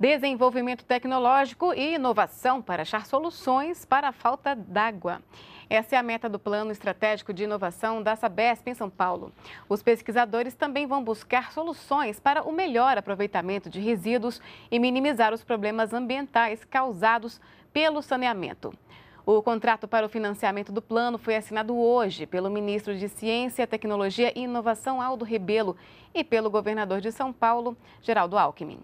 desenvolvimento tecnológico e inovação para achar soluções para a falta d'água. Essa é a meta do Plano Estratégico de Inovação da Sabesp em São Paulo. Os pesquisadores também vão buscar soluções para o melhor aproveitamento de resíduos e minimizar os problemas ambientais causados pelo saneamento. O contrato para o financiamento do plano foi assinado hoje pelo ministro de Ciência, Tecnologia e Inovação, Aldo Rebelo, e pelo governador de São Paulo, Geraldo Alckmin.